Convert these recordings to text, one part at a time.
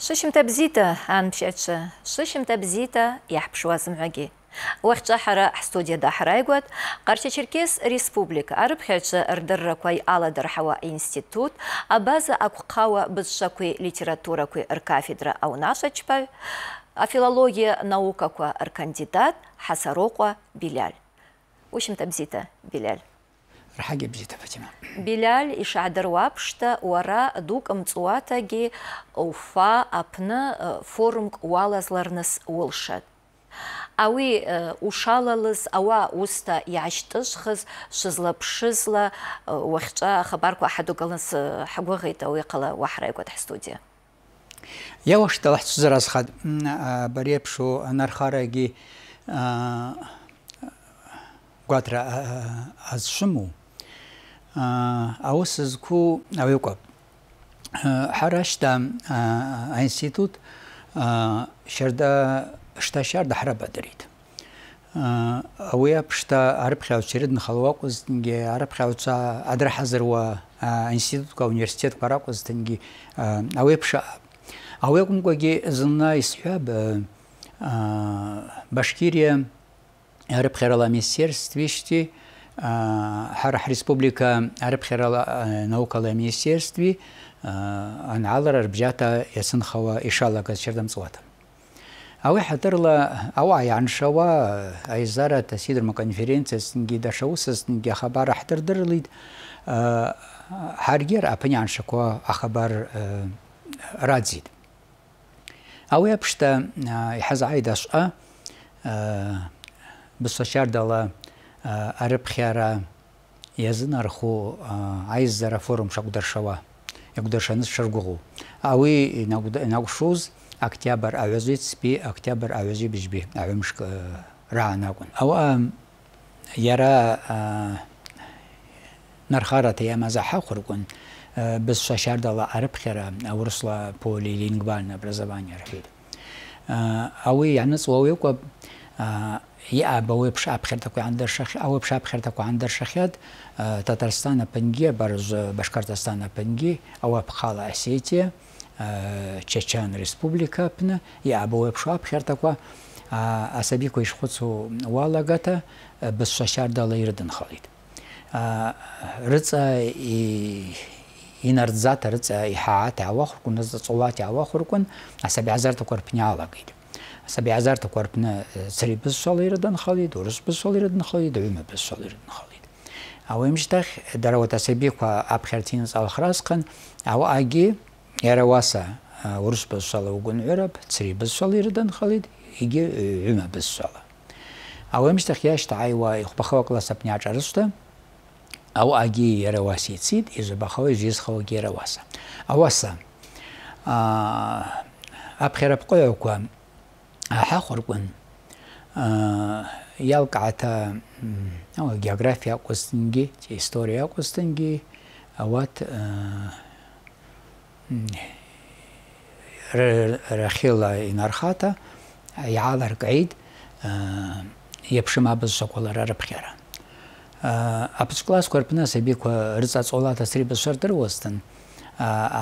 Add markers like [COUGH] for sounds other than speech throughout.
Шышымта бзита, ан пшетші. Шышымта бзита, яхпшуазым ғаги. Уақытша хара студияда харайгуад, Қарша Черкес Республик Арып хәтші ұрдырры көй Аладыр Хауа Институт, абаза Аққауа бұзша көй литература көй ұр кафедра аунаша чіпай, а филология наука көй ұр кандидат Хасароқа Биләл. Үшімті рахаге бізеті фатима биләл ишаадыруапшта уара дук мцуатаги уфа апны э, форумк уалазларныс уылшат ауи э, ушалалыз ауа уста иаашьтышхыз шызлаԥшызла э, уахьҿа ахабарқәа ҳадугаланс ҳагәыӷит ауи ҟала студия. ҳстудиа иауашта аусызку авиукъапӏ хӏара хара аинститут щарда шта щарда хӏрабадаритӏ ауи апшта арыпхьагӏвчва йрыдынхалу акӏвызтынгьи арыпхьагӏвчва адырхӏазыруа аинститутква университетква ракӏвызтынгьи ауи апшаъапӏ ауи акӏвымкӏвагьи зынла йсхӏвапӏ башкирия рыпхьарала министерствищти آه، حرح ريسبوبليكا عرب خير آه، نوكا لميسيرستوي آه، ان عالر اربجاتا يسنخوا اشالا كاتشردم صواتا اوي حترلا او اي او اي زارة تسيدر ما كونفرينسي سنجي داشاو سنجي خبار حتر درليد حرجير اپني عنشكوا اخبار رادزيد اوي ابشتا يحز عايد اشقا بسوشار دالا арыпхяра язын арху айзара форум шагдаршава якдаршанс шаргугу ауи нагуда нагшуз октябр авезиц би октябр авези бизби авемш ранагун ау яра нархара таямаза хахургун без шашардала арыпхяра аурсла поли лингвальное образование архид ауи янс ловеку а یە بەوەی پش بخێرتەکویان دەرشەخ ئەوە پش بخێرتەکوان دەرشەخێت تەتەرستانە پنگە بەرز بەشکردستانە پنگی ئەوە بخاڵە ئەسێتێ چێچان ریسپوبلیکا بنە یا سبعزار تقاربنا سريب الصالير دان خالد ورس بالصالير دان خالد ويما بالصالير دان خالد او امشتخ درو تسبيق аги яраваса او اجي يرواسا ورس بالصالة وقن عرب سريب الصالير دان خالد اجي ويما بالصالة او امشتخ ياشت عايوا اخبخوا كلاس ابن عجرسته او اجي ҳахәаркуан иалкааҭа географиа акәызҭынгьы история акәызҭынгьы ауат рахила инархата иааларкаид иаԥшым абызшақәа лара рыԥхьара аԥсклассқәа рпны асабиқәа рыҵаҵолата срибызшәа рдыруазҭын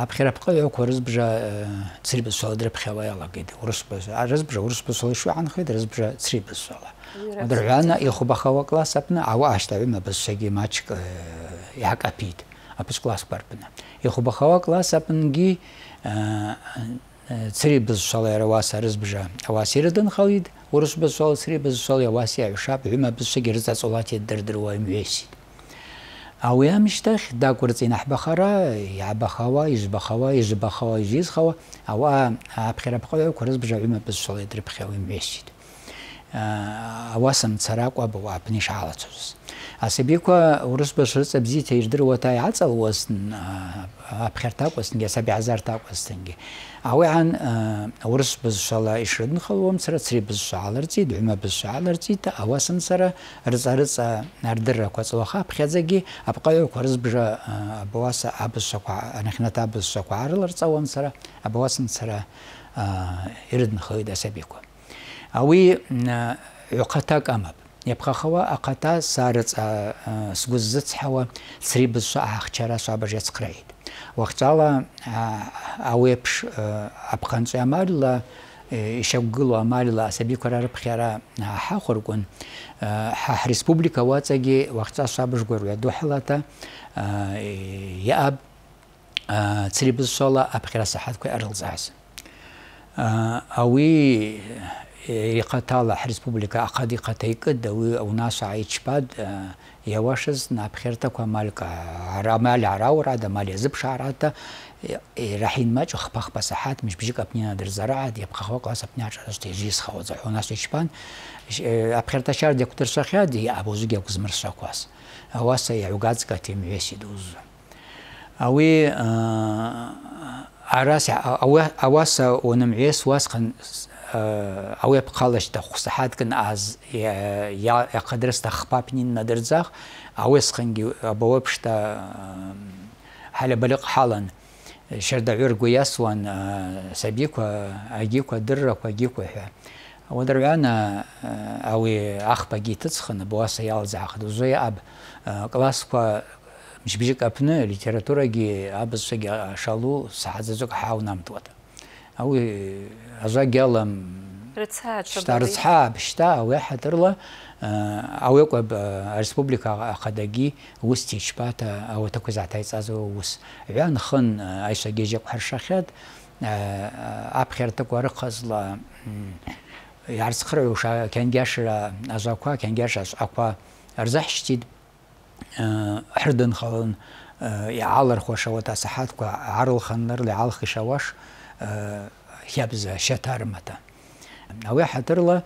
Аԥхьарапҟа ҩақәа рызбжа э, црибызшәала дрыԥхьауа иалагеит. Урысбыз, арызбжа урысбызшәала ишҩаанхеит, рызбжа црибызшәала. и ихәбахауа класс апны ауа ашьҭаҩым абызшагьы маҷк иҳакапит э, аԥсклассқәа рпны. Ихәбахауа класс апынгьы црибызшәала иара уаса рызбжа ауаси рыдынхалит, урысбызшәала црибызшәала ауаси аҩшап, ҩыма бызшагьы рыҵаҵолаҭиет дырдыруа имҩесит. აუე ამიშთა დაგურწინ აბახარა აბახავა იზბახავა იზბახავა იზხავა აუა აფხერაფხოლა ქურს ბჟავიმა ბსოლე დრიფხევი მესიდ ауаса мцаракӏва бауа апны йшгӏалачважвыз асабиква урыс башрыцӏа бзита йыждыруата йгӏацӏалуазтын апхьартакӏвазтынгьи асабигӏазартакӏвазтынгьи ауи гӏан урыс бызшвала йшрыдынхалуа мцара цри бызшва гӏалырцӏитӏ сара бызшва гӏалырцӏитӏ ауаса мцара рыцӏа-рыцӏа ардырраква цӏуаха апхьадзагьи апкъагӏвква рызбжа абауаса абызшваква анахьната абызшваква гӏарыларцӏауа мцара сара мцара йрыдынхалитӏ асабиква ავი ოხათა კამაბ ნიფხახავა ახათა სარც სგუზზე ცხავა სრიბსო ახჩარა საბაჟე ცხრეით ვახცალა ავეფშ აფხანცე ამარლა ეშა გულო ამარლა ასები ქარარ ფხარა ჰახორგუნ ჰახ რესპუბლიკა ვაცაგი ვახცა საბაჟ გვერვე დუჰლატა იაბ სრიბსოლა აფხარა საჰათ ქე არლზას ა ავი იყოთალა რესპუბლიკა ახადი ხათეიკა და უ нас აიჩბად ევაშეს ნაფხერთა ქომალკა რამალ არაურა და მალეზი ფშარათა რაჰინმა ჯხფახფა საათ მიშ ბიჯი კაპნინა დერ ზარაა დი ფხახვა ყასაპნი არჩას დი ჟის ხავზა უ нас იჩბან აფხერთა შარ დეკუტერ სახია დი აბოზი გეკუს მრსაკვას ავასა იუგაც კათი მესიდუზ ავი არას ავას ონმეს ვასხან Э, ауеп қалашта хусахаткин аз я қадырыста хпапнин надырзах ауесханги абауепшта э, хәлі білік халан шерда үргу ясуан э, сабиква агику дырраква гиквахе одыргана ауи ахпа гитыцхана буаса ялзахад узой аб классқва мжбижик апны литератураги абызшаги шалу сахазазук хаунамтуата ئەوێ ئەژە گەڵم شتا ڕچها پشتا ئەوێ حەترڵە ئەوێ ئەرسپبلیکا ئەقەدەگی وستی شپاتە ئەوەتە کوزاتای سازەوە وس ویان خن ئایشە گێژێک هەرشەخێت ئاپخێرتە گۆرە قەزڵە yarısıqır uşa kengeşira azakwa kengeşas akwa erzahştid hırdın xalın ya alır xoşawata sahat kwa хабза шьаҭармаҭа ауи ахӏатырла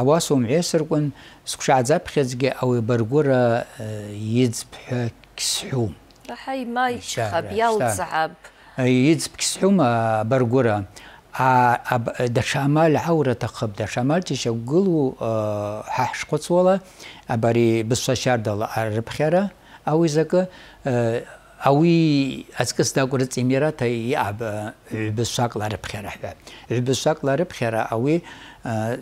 ауасум гӏвайсырквын сквшгӏадзапхьазгьи ауи баргвыра йыдзб хӏва гьсхӏум рахӏа йма йчхапӏ йалцӏгӏапӏ йыдзб гьсхӏум баргвыра даҽа амаль гӏауратахъыпӏ даҽа амалькӏи щаквгылу хӏахӏшхъвыцуала абари бызшва щардала арыпхьара ауи закӏы أوي أذكر دا قرط إميرة تي أب بساق لا بخيرة بساق لا بخيرة أوي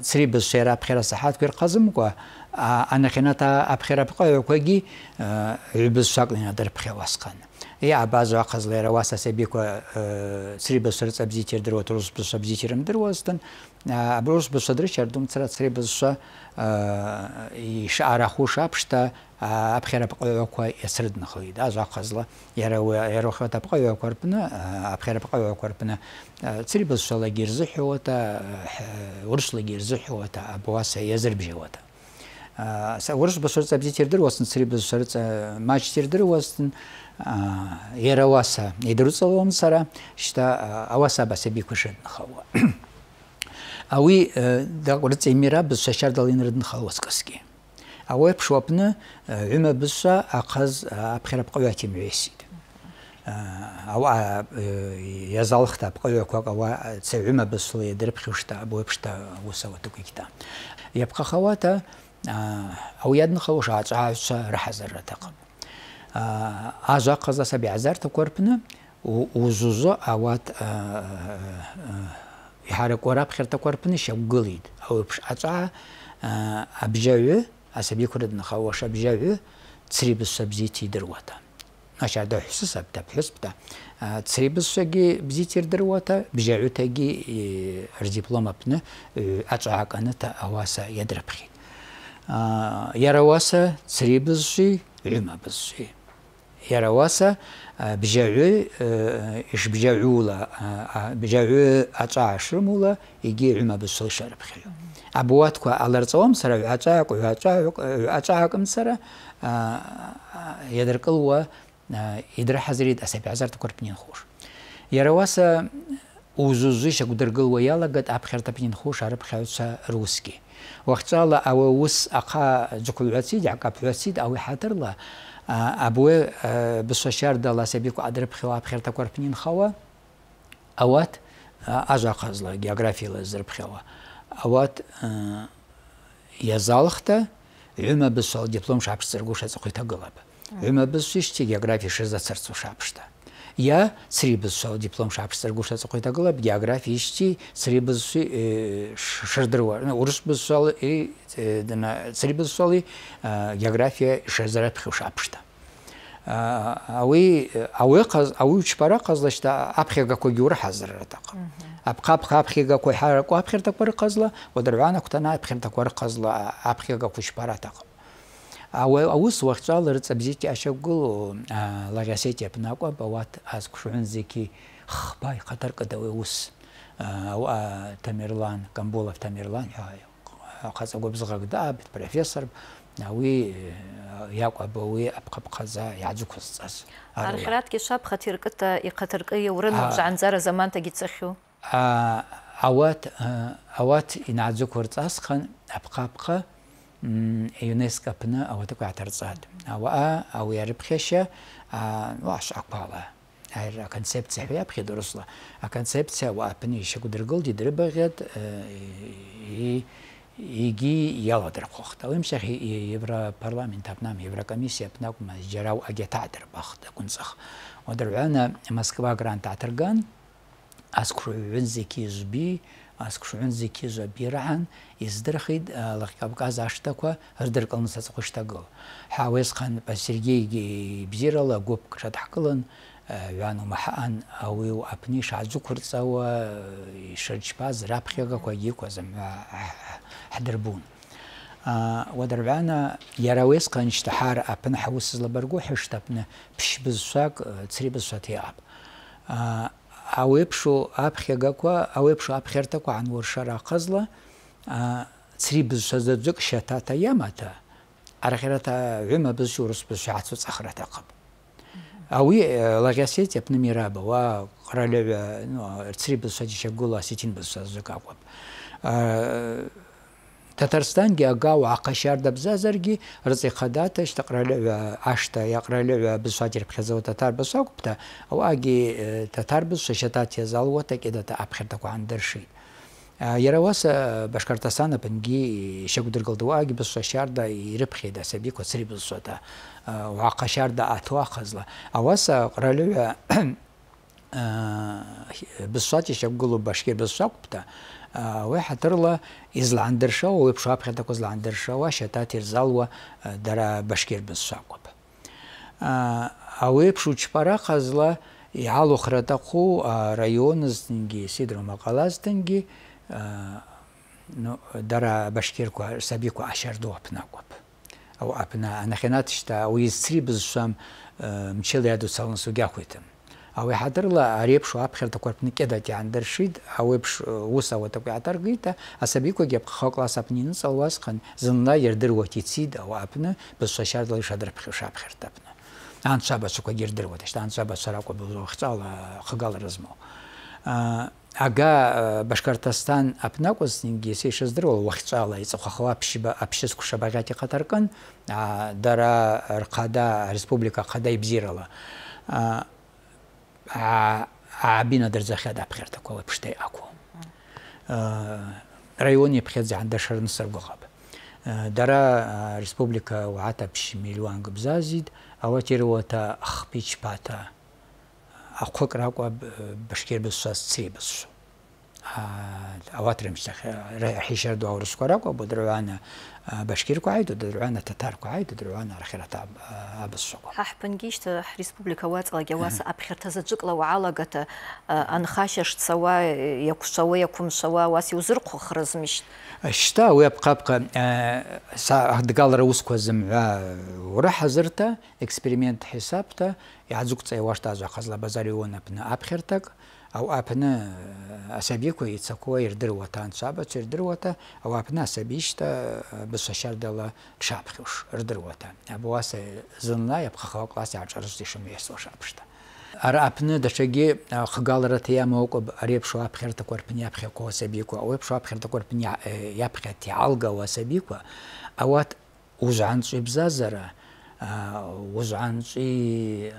سري بسيرة بخيرة صحات كير قزم قا анахината абхирабқа өкөги үбіз э, шаклинадыр пхевасқан и абазу ахазлера васа себико срибыз э, сырц абзитердир вот русбыз абзитеримдир остын э, русбыз садыр чардум цара срибыз ша и шараху шапшта абхирабқа өкө эсрднхыйды азу ахазла ярауы ярохатапқа өкөрпіні абхирабқа өкөрпіні срибыз шала гирзы хиота урсла гирзы хиота абуаса язырбжиота Э, э, орыс башырц абзитердер уасын сри башырц э, мачтердер уасын ерауаса идруцалом сара шта аваса баса бикушен хава ауи да орц эмира біз шашардал инрдын халваскаски ауи пшуапны үмө бізша ақаз апхерап қоятим весид ауа язалықта қойөкөк ауа цеүмө бізлы деріп хушта бойпшта усава тукикта япқа хавата ауядны қауыш ачаавша рахазарратақа ажа қазаса бязарта көрпіні узузы ауат ихара корап херта корпыны шавгылыйд ауыпш ача абжавы асаби курдын хаваш абжавы црибыс сабзитидируата нашарда хүсі сабта плюспта црибыс саги бзитирдируата бжавы таги дипломапны ача аканы та ауаса ядрапхи ярауаса цри бізжи үма бізжи ярауаса бжаү иш бжаүла бжаү ачаашрымула иги үма бізжи шарып хилу абуатква аларцаом сара үачаак үачаак үачаакымсара ядыркылуа идра хазрит асапи азарта корпнин хуш ярауаса узузы шагудыргылуа ялагат апхертапнин хуш арып хауса русский وقتالا او وس اقا جكلوتسيد عقا بوسيد او حاترلا ابو بسوشار دلا سبيكو ادرب خوا بخير تكور بنين خوا اوات ازا قزلا جيوغرافيا لزرب خوا اوات يزالخته үмі بسو сол диплом шапыштырғыша құйта кылап үмі بسو іште география شزا سرسو шапышты я срибыз диплом шапшыстар гушасы география ишти срибыз э, біз салы и э, срибыз салы э, география шазарап шапшта ауи ауи ауи чпара қазлашта апхега бар қазла одырвана кутана апхертак бар қазла апхега кучпаратак აუს ვახცალ რწებიჭი აშგულ ლაგასეჭი პნაკვა ბავათ ას ქრუნზიკი ხბაი ხატარ კდევე უს აა თემერლან კამბოლავ თემერლან ხაცაგობზღაგდა პროფესორ ნავი იაკვაბოვი აფხაბხაზა იაძუქოს წას არ ხრათ კი შაფ ხათირ კთ იყთირ კი ურნო ზანზარა ზამანთა გიცხიო აა ავათ ავათ ინაძუქორ წას ხან აფხაბხა юнеско апны А атарцат ауа ау ярыпхеше ваш акпала айра концепция япхи дурусла а концепция ва апны ише кудыргыл дидирбагет и иги яладыр қоқта. Өмшәқ Европарламент апнам, Еврокомиссия апнакума жарау агетатыр бақыты күнсақ. Одыр өні Москва грант атырған, аз күрөйін зеки аскшгӏвын зикьыжва биргӏан йыздырхитӏ Кавказ аштаква рдыркӏылныс ацӏыхъва йщтагыл. Хӏауесхъанпӏа Сергейгьи бзирала гвып тшадхӏкӏылын гӏван умахӏаъан ауи апны йшгӏаджвыквырцӏауа йшырчпаз рапхьагаквагьи йыкваз мгӏва хӏдырбун. уадыргӏвана йара ауесхъан щтахӏар апны хӏуыс злабаргу хӏышта апны пщ бызшвакӏ цри бызшвата йаъапӏ. ауеиԥшу аԥхьагақәа ауеиԥшу аԥхьарҭақәа ҳануршара аҟазла цри бызшәа ӡәк шьаҭата иамаҭа арахьарата ҩыма бызшәа урыс бызшәа ҳацәыҵахра аҭахым ауи э, лагьасети апны мираба уа ҟралаҩа біз бызшәа џьшьагәыла осетин біз ӡәк акәым Татарстанге агау ақашарда бзазарги рзиқадата штақралева ашта яқралева бисва жирпхезау татар бисва купта ау аги татар бисва шататия залуата кедата апхерда куандыршид. Яравас Башкортостана пенги шагудыргалдыва аги бисва шарда ирпхеда сабико сри бисвата уақашарда атуа хазла. Аваса қралева бисва чешагулу башкир бисва купта уе хатырла изландырша уе пшапхета козландыршава шататир залва дара башкербез шакуп ауе пшучпара қазла иалухратаху районыздынги сидромақалаздынги дара башкерку сабику ашарду апнакуп ау апна анахенатышта ау изцри бізшам мчел яду салын сугяхуйтым ауи э, хӏатырла ари-апш апхьарtakва рпны кӏьыда йгӏандыршитӏ ауи-апш э, э, уыс ауатаква йгӏатаргитӏта асабиквагьи апхъахау класс апны йныцӏалуазхъан зынла йырдыруата йцитӏ ауи апны бызшва щардала йшадырпхьуш апхьарта апны анчвабачваквагьи йырдыруата щта анчвабачва ракӏва хцӏала хъагала рызму ага башкортостан апнакӏвызтынгьи са йшыздыруала уахьчӏвала йцӏыхъвахауа апщысква шабагъьата йхъатаркӏын дара рхъада республика хъада йбзирала а абинадерзе хадапхерта ковпште акво э районе пхедзе анда шарн саргогаб дара республика ватапш милуанг бзазид аватеруата ахпич пата ахкокракваб башкербесас цебесу ئەواترم حیشەر دو ڕسکۆراکە بۆ درروانە بەشکیرکوی و دەدروانە تەتارکوی دەدروانە ڕخێرەتا بسوق حپنگیشت ریسپبلیکەوات ئەگەواسە ئەپخێرتەزە جگڵەوە ئاڵەگەتە ئەنخاشێشتسەوە یەکوشەوە یەکومشەوە واسی و زرق و خرزمیشت شتا وێ بقا بقە دگاڵرە حەزرتە ئەکسپریمنت حیسابتە یا خەز لە بەزاری نەپنە او اپنه اسبی کو یت څوک ير درو وطن صاحب چر درو وته او اپنه اسبیشته بس شر دله شپ خوش ير درو وته ابو اس زنا یب خخ کلاس اچر ز شم یس وش اپشته ار اپنه د شگی خګال رته یم او کو اریب شو اپ خرته کور پنی اپ خ کو اسبی کو او اپ شو اپ خرته کور پنی یاب خ تی الگا و اسبی کو اوات وزعن صب زازره وزعن صی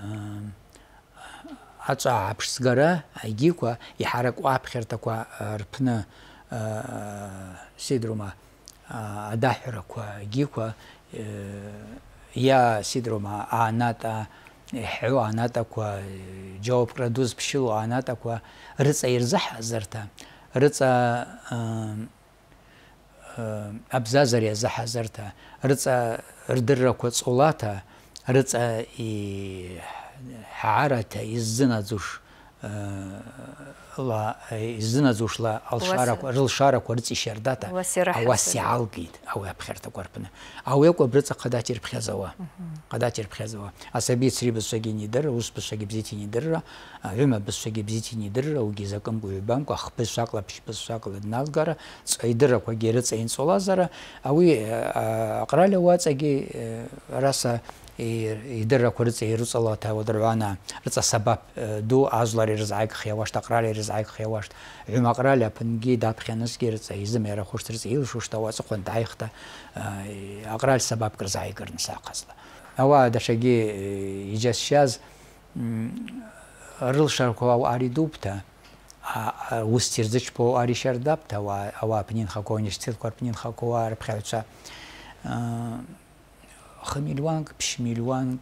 аҵәаа аԥшӡгара аигьикәа иҳаракуа аԥхьарҭақәа рԥны сидрума адаҳәарақәа агьикәа я сидрума ааната иҳҳәу аанатақәа џьаупкра ду зԥшьыло аанатақәа рыҵа ирзаҳазарҭа рыҵа абзазара иазаҳазарҭа рыҵа рдыррақәа ҵулаҭа рыҵа ҳаарата иззыназуш ла иззыназушла рылшарақәа рыҵишьа рдата ауасиаалгеит ауи аԥхьарҭақәа рпны ауиакәа брыҵа ҟадат ирԥхьаӡауа ҟадат ирԥхьаӡауа асабиц рибызшәагьы нидырра ус бызшәагьы бзиҭ инидырра ҩыма бызшәагьы бзиҭ инидырра уигьы закәымкәа ҩбамкәа хбызшәакла ԥшьбызшәакла дналгара идыррақәагьы ауи аҟралиа раса идыррақәа рыҵа ирыҵалата уадыргӏвана рыцӏа сабап ду ажвлар йрызгӏайгхйауашт акъраль йрызгӏайгхйауашт гӏвмакъраль апынгьи дапхьанысгьи рыцӏа йзымйарахушт рыцӏа йылшушта ауацӏыхъван дгӏайхта акъраль сабап кӏырзгӏайгырныс сахъазла ауаъа датшагьи йджьасщаз рылшарква ауаъари дупта уысти рзычпо ауаъари щардапта ауаъа апни нхаква университетква арпни нхаква рпхьагӏвчва خميلوانك بشميلوانك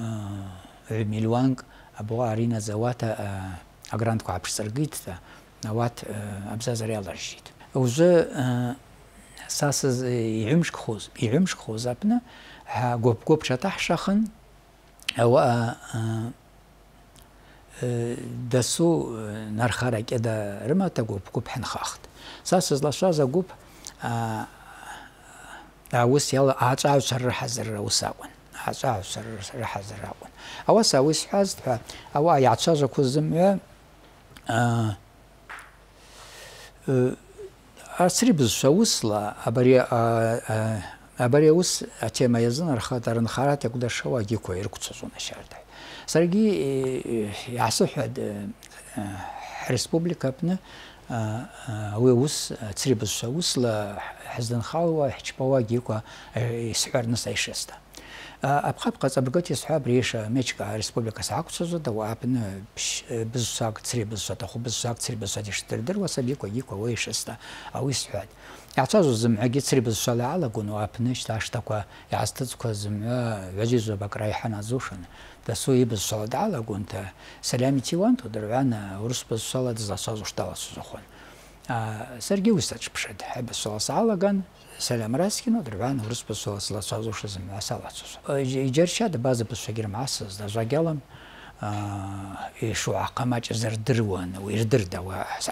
آه، عميلوانك أبو عرينا زواتا أجرانتكو آه، عبش سرقيت نوات آه، أبزاز ريال رجيت وزا ساس يعمش خوز يعمش خوز أبنا ها قوب قوب شطح شخن أو دسو نرخارك إذا رمى تقوب قوب حنخاخت ساس لشازا قوب აუს ял აწავს რაზერ უსაყვან აწავს რაზერ რაყვან აუს აუს ჰაზდ ფა აუ აიაცა ზოქუზმ ა არსრიბს შოუსლა აბარია აბარიუს ათემა იზენ რხატარან ხარათე კუდა შოვა გიქო ერკუცოზონა შარდა სარგი ასუჰად რესპუბლიკაპნა уеус црибызшва усла хӏзынхалуа хӏчпауа гьикӏва йсхӏварныс айшыста апхъапхъа цӏабыргыта йсхӏвапӏ рейша мечка республика сгӏаквчважватӏ ауи апны бызшвакӏ црибызшва таху бызшвакӏ црибызшвата йшдырдыруа сабиква гьиква ауи йшыста ауи йсхӏватӏ йгӏачважвуз зымгӏвагьи црибызшвала йгӏалагун апны щта аштаква йгӏазтыцӏкваз зымгӏва гӏваджьыжвабакӏ райхӏан азушын da su i bez salagunt salamițiuantu drveana urspes saladas da sazu štalas zuhon. Саргьы уи сацәԥшит, ҳаибасола салаган, салам раскино, дрван урыспа сола слацәазуша И салацәаз. Иџьаршьада база бызшәагьы рмаасыз, дазвагьалам, ишуа ҟамаҷ зырдыруан, уи ирдырда,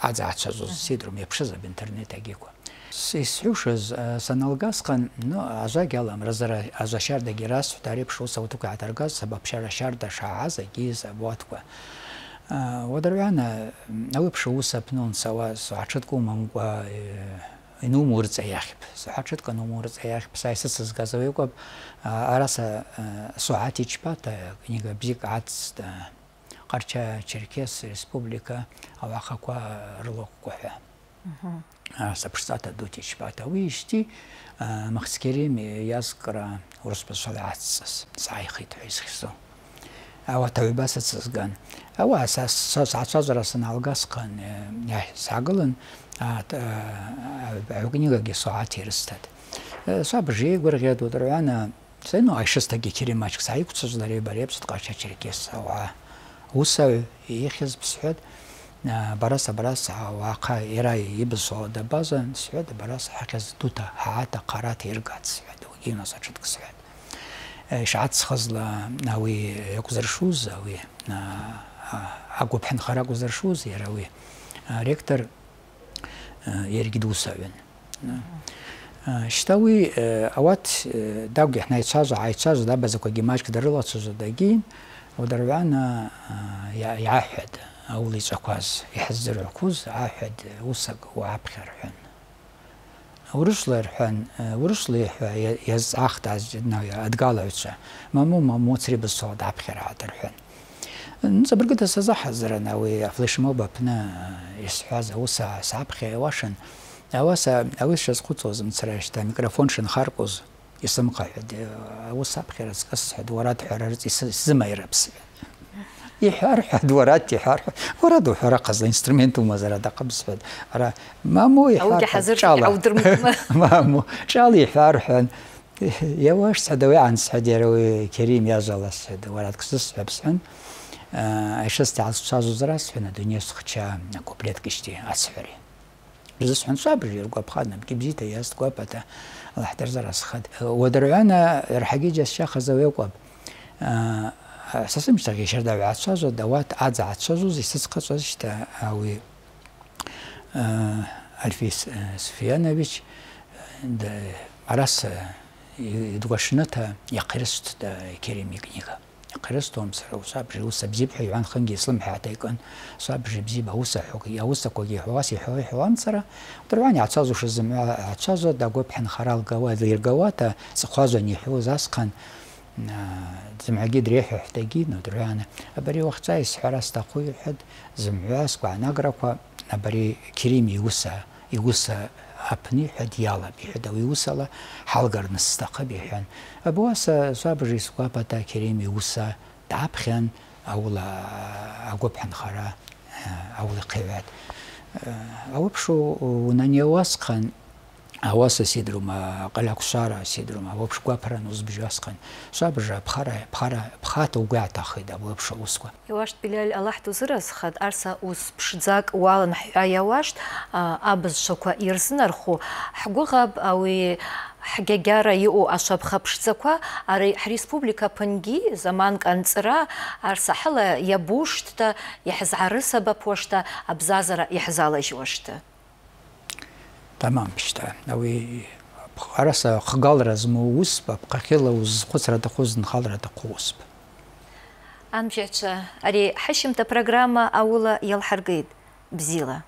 аӡа ацәазоз сидрум, иаԥшыз аб интернет агьикәа. Сесрюшаз э, саналгасхан, но ажа гялам разара ажа шарда гирас тареп шул саутука атаргаз сабаб шара шарда шааза гиз абуатква. Вадарвяна э, алып шул сапнун сава сачатку мангва э, мурца яхип. Сачатка нумурца яхип сайсыз газавекоп араса суатичпата книга бзик атста қарча черкес республика авахаква рлоккуха сапшсата дутич бата уишти махскерим язкра урспа салатсас сайхи туисхсо ава тавибасацсган ава сас сасазрасын э, я сагылын агнигеге э, соатерстат э, сабжи гургед удрана сену айшыстаги керемачк сайкутсызлары барепсит кача черкес ава усау ихиз псхет barasa barasa waqa erai ibso da bazan sihad barasa hakaz tuta haata qarat irgat sihad wagina sachat sihad شعات خزلا ناوي يقزر شوز أقو بحن خرا قزر يراوي ريكتر يرقدو ساوين شتاوي أوات داوغ إحنا يتسازو عايتسازو دا بزاكو جيماش كدر تسازو داقين ودربعنا يعاحد أولي تقاز يحزر عكوز عاحد وسق وعبخر حن ورشل حن ورشل يز عقد عز نويا أدقال عيسى مامو مامو تري بالصوت عبخر عاتر حن نزا برقد سزا حزر نوي فليش موبا بنا يسحاز وسع سعبخي واشن أواسا أويش شزقوتوز متسرعش تا ميكروفون شن خارقوز يسمقع وسع بخير أسحد وراد حرارة يسزم يربس يعني. يحرحد ورات يحرحد وراد وحرا قصد انسترومنت وما زرا دقا بسفد راه مو يحرحد او حزر او ما مو شال يحرحد [LAUGHS] يا واش سعدوي عن سعد يا كريم يا زلا سعد وراد قصص بسحن اشست آه، على سازو زراس فينا دنيا سخشا كوبليت كشتي اسفري بزس حن صابر يرقى بخادنا بكي بزيتا ياست قوابتا الله حتر زراس خد رح يجي الشيخ زوي قواب آه، სასემ შეგეშერდა ვაცაზო და ვათ აძაცაზო ზისცხაცაზში და აი ალფის სფიანევიჩ და араს იდუაშნათა იაქრესთ და კერიმი კნიგა იაქრესთომ სრუსა ბრიუსა ბიბჰი ან ხანგისლიმ ჰატეკან საბჟი ბიბა უსა ჰოკი აუსა კოგი ჰოასი ჰოი ჰოანცრა დრვანი აცაზუშ ზმა აცაზო და გოფენ ხარალგავა ერგავა და სხვაზონი ჰოზასხან زمعه قد ريح يحتاجين ندرانا ابري وقت سايس حراس تقوي حد زمعاس قا نقرقوا ابري كريم يوسا يوسا ابني حد يالا بيحدا ويوسلا حلقر نستقى بيحان ابواس سابري سقابة كريم يوسا تابخان اولا اقوب حنخرا اولا قيوات اوبشو ونانيواسقان ауаса сидрума ҟалақәшара сидрума уаԥшгәаԥаран узбжьасҟан шабжа ԥхара ԥхара ԥхата вообще аблаԥша усқәа билял билаль аллаҳ дузыразхат арса уз пшдзак ус ԥшӡак уаланҳҳәа иауашт абызшақәа ирзынарху ҳгәыӷаб ауи ҳгьагьара иҟоу ашәаԥха ԥшӡақәа ари ҳреспублика аԥынгьы заманк анҵра арсаҳыла иабушт иаҳзаарысабаԥуашта абзазара иаҳзалажьуашта тамам шьҭа ауи араса хгалра змоу усп апҟахьыла узхәыцра аҭаху зынхалра аҭаху усп амшьцәа ари ҳашьымҭа программа аула иалҳаргеит бзила